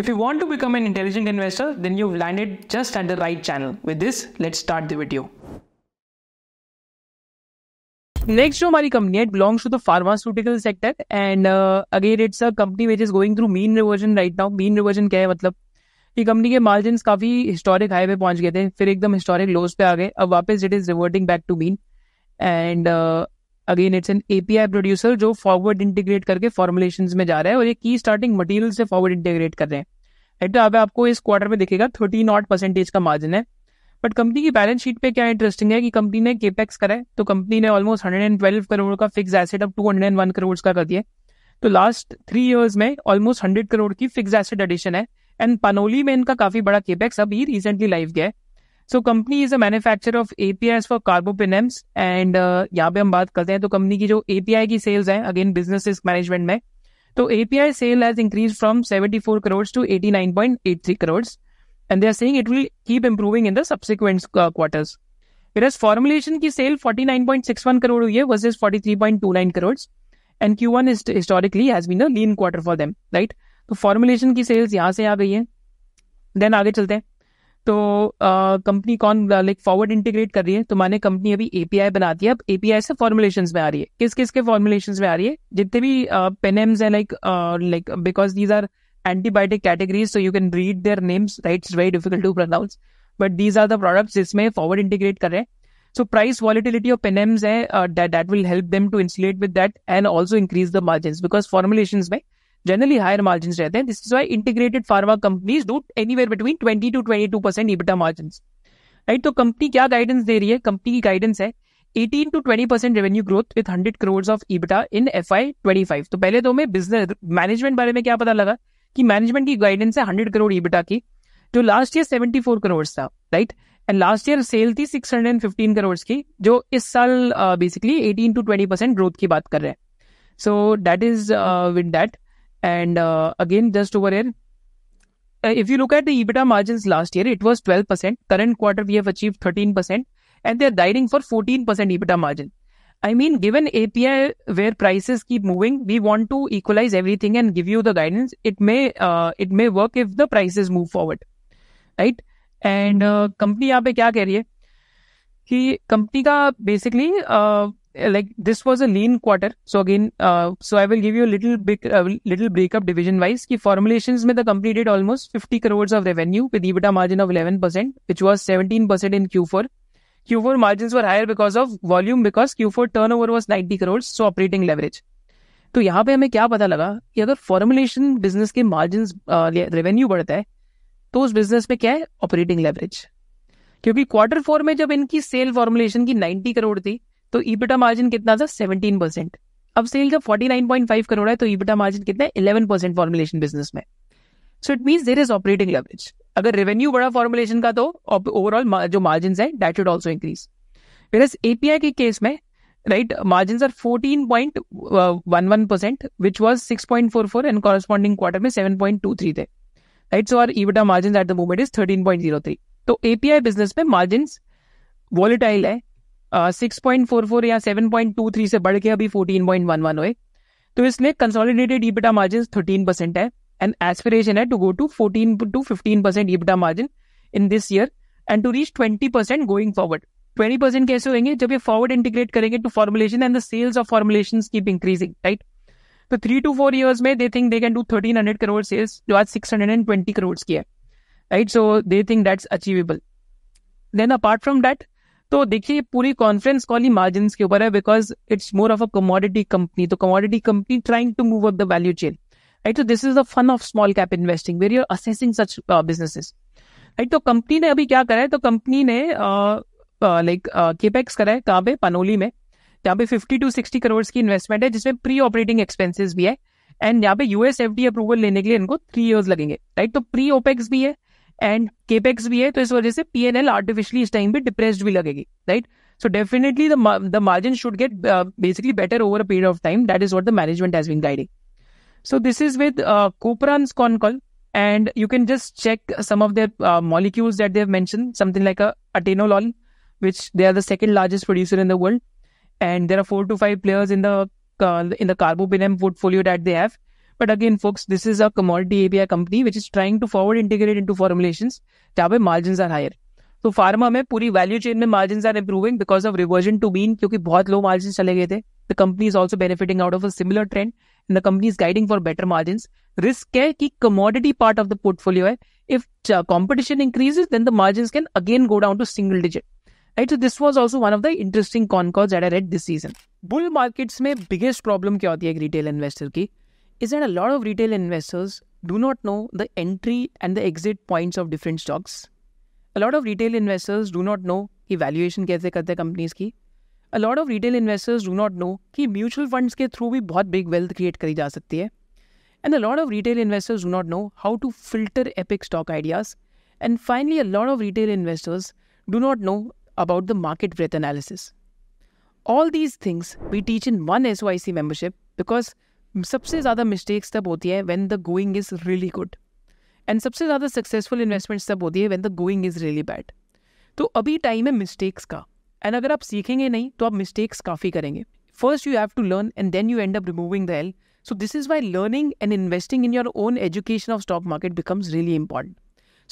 If you want to become an intelligent investor, then you've landed just at the right channel. With this, let's start the video. Next, जो हमारी company है it belongs to the pharmaceutical sector and again it's a company which is going through mean reversion right now mean reversion क्या है मतलब कि company के margin काफी historic high पे पहुंच गए थे फिर एकदम हिस्टोरिक लोज पे आ गए अब वापस it is reverting back to mean and again it's an API producer जो फॉरवर्ड इंटीग्रेट करके फॉर्मुलेशन में जा रहा है और ये की स्टार्टिंग मटेरियल से फॉरवर्ड इंटीग्रेट कर रहे हैं एट अब आपको इस क्वार्टर में दिखेगा थर्टी नॉट परसेंटेज का मार्जिन है बट कंपनी की बैलेंस शीट पे क्या इंटरेस्टिंग है कि कंपनी ने केपेक्स करा है तो कंपनी ने almost hundred and twelve crore का फिक्स एसेट अब two hundred and one crore का कर दिया तो लास्ट थ्री ईयर्स में ऑलमोस्ट हंड्रेड करोड़ की फिक्स एसेट एडिशन है एंड पनोली में इनका काफी बड़ा केपेक्स अभी रिसेंटली लाइव गया है so company is a manufacture of API for carbapenems and यहाँ पे हम बात करते हैं तो कंपनी की जो एपीआई की सेल्स है अगेन बिजनेस मैनेजमेंट में तो API sale has increase from seventy four crore to eighty nine point crore and they are saying it will keep improving in the subsequent quarters फिर फॉर्मुलेशन की sale forty nine point six one crore हुई है versus forty three point two nine crore and Q one historically has been a lean quarter for them right तो formulation की sales यहां से आ गई है देन आगे चलते हैं तो कंपनी कौन लाइक फॉरवर्ड इंटीग्रेट कर रही है तो माने कंपनी अभी एपीआई बनाती है अब एपीआई से फॉर्मुलेशन में आ रही है किस किस के फॉर्मुलेशन में आ रही है जितने भी पेनेम्स है like like because these are antibiotic categories so you can read their names right it's very difficult to pronounce but these are the products जिसमें फॉरवर्ड इंटीग्रेट कर रहे हैं so price volatility of penems है that will help them to insulate with that and also increase the margin because formulation में generally higher margin रहते हैं this is why integrated pharma companies do any where between twenty two twenty two percent EBITDA margin right तो company क्या guidance दे रही है company की guidance है eighteen to twenty percent revenue growth with hundred crore of EBITDA in F Y twenty five तो पहले तो हमें बिजनेस मैनेजमेंट बारे में क्या पता लगा कि मैनेजमेंट की गाइडेंस है हंड्रेड करोड़ इबिटा की जो last year seventy four crore था right and last year sale थी six hundred and fifteen crore की जो इस साल basically eighteen to twenty percent growth की बात कर रहे हैं so that is with that And uh, again, just over here, uh, if you look at the EBITDA margins last year, it was 12%. Current quarter, we have achieved 13%, and they're guiding for 14% EBITDA margin. I mean, given API where prices keep moving, we want to equalize everything and give you the guidance. It may uh, it may work if the prices move forward, right? And uh, company यहाँ पे क्या कह रही है कि company का uh, like this was a lean quarter so again uh, so i will give you a little big uh, little breakup division wise ki formulations mein the company did almost 50 crores of revenue with ebitda margin of 11% which was 17% in q4 q4 margins were higher because of volume because q4 turnover was 90 crores so operating leverage तो यहाँ पे हमें क्या पता लगा कि अगर formulation business के मार्जिन रेवेन्यू बढ़ता है तो उस बिजनेस में क्या है ऑपरेटिंग लेवरेज क्योंकि क्वार्टर फोर में जब इनकी सेल फॉर्मुलेशन की 90 करोड़ थी तो ईबिटा मार्जिन कितना था सेवनटीन परसेंट अब सेल का forty nine point five crore है तो ईबिटा मार्जिन कितना है इलेवन परसेंट फॉर्मुलेशन बिजनेस में so it mean there is operating leverage अगर रेवेन्यू बड़ा फॉर्मुलेशन का तो ओवरऑल जो मार्जिन uh, है डैट शुड ऑल्सो इंक्रीज फिर एपीआई के केस में right margin are fourteen point one one percent which was six point four four and corresponding quarter में सेवन पॉइंट टू थ्री थे right so our EBITDA margin at the moment is thirteen point zero three तो API business में margin volatile है six point four four या seven point two three से बढ़ के अभी फोर्टीन पॉइंट वन वन हुए तो इसमें consolidated EBITDA margin thirteen percent है एंड एस्पिरेशन है to go to fourteen to fifteen percent EBITDA margin in this year and to reach twenty percent going forward twenty percent कैसे होंगे जब ये forward integrate करेंगे to formulation and the sales of formulation keep increasing right तो three to four years में they think they can do thirteen hundred crore sales जो आज six hundred and twenty crore की है right so they think that's achievable then apart from that तो देखिए पूरी conference call ही margin के ऊपर है because it's more of a commodity company तो commodity company trying to move up the value chain right तो this is the fun of small cap investing where you're assessing such businesses right तो company ने अभी क्या करा है तो company ने like uh, capex uh, uh, करा है कहाँ पे पनोली में यहाँ पे फिफ्टी टू सिक्सटी करोड़ की इन्वेस्टमेंट है जिसमें प्री ऑपरेटिंग एक्सपेंसिस भी है एंड यहाँ पे यूएस एफ अप्रूवल लेने के लिए इनको थ्री ईयर्स लगेंगे राइट तो प्री ओपेक्स भी है एंड केपेक्स भी है तो इस वजह से पी एन एल आर्टिफिशियली इस टाइम पे डिप्रेस्ड भी लगेगी right so definitely the margin should get basically better over a period of time that is what the management has been guiding so this is with कोपरान's con call and you can just check some of the uh, molecules that they've mentioned, something like a atenolol, which they are the second largest producer in the world, and there are four to five players in the uh, in the carbopenem portfolio that they have. But again folks this is a commodity API company which is trying to forward integrate into formulation जहां पे margin are higher तो pharma में पूरी value chain में margin are improving because of reversion to mean क्योंकि बहुत low margin चले गए थे the company is also benefiting out of a similar trend and the company is guiding for better margin risk है कि commodity part of the portfolio है if competition increases then the margin can again go down to single digit right so this was also one of the interesting con cause that I read this season bull markets में biggest problem क्या होती है एक retail investor की is that a lot of retail investors do not know the entry and the exit points of different stocks. A lot of retail investors do not know evaluation kaise karte companies ki. A lot of retail investors do not know ki mutual funds ke through bhi bahut big wealth create kari ja sakti hai. And a lot of retail investors do not know how to filter epic stock ideas. And finally, a lot of retail investors do not know about the market breadth analysis. All these things we teach in one SYC membership because सबसे ज़्यादा mistakes तब होती है when the going is really good and सबसे ज़्यादा successful investments तब होती है when the going is really bad तो अभी टाइम है मिस्टेक्स का एंड अगर आप सीखेंगे नहीं तो आप मिस्टेक्स काफ़ी करेंगे first you have to learn and then you end up removing the so is why learning and investing in your own education of stock market becomes really important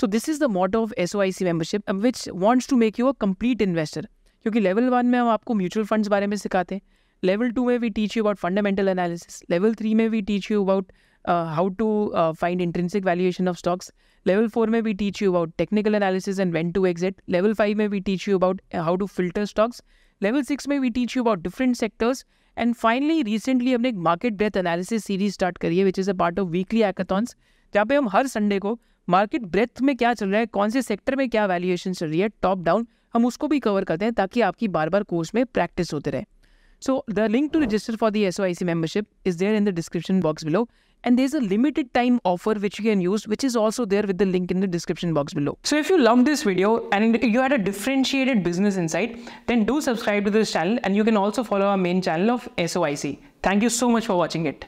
so this is the motto of S O I C membership which wants to make you a complete investor क्योंकि level one में हम आपको mutual funds बारे में सिखाते हैं level two में we teach you about fundamental analysis level three में we teach you about how to find intrinsic valuation of stocks level four में we teach you about technical analysis and when to exit level five में we teach you about how to filter stocks level six में we teach you about different sectors and finally recently हमने एक market breadth analysis series start करी है which is a part of weekly एकाथॉन्स जहाँ पे हम हर संडे को मार्केट ब्रेथ में क्या चल रहा है कौन से सेक्टर में क्या वैल्यूएशन चल रही है टॉप डाउन हम उसको भी कवर करते हैं ताकि आपकी बार बार कोर्स में प्रैक्टिस होते रहे So the link to register for the SOIC membership is there in the description box below. And there's a limited time offer which you can use, which is also there with the link in the description box below. So if you loved this video and you had a differentiated business insight, then do subscribe to this channel and you can also follow our main channel of SOIC. Thank you so much for watching it.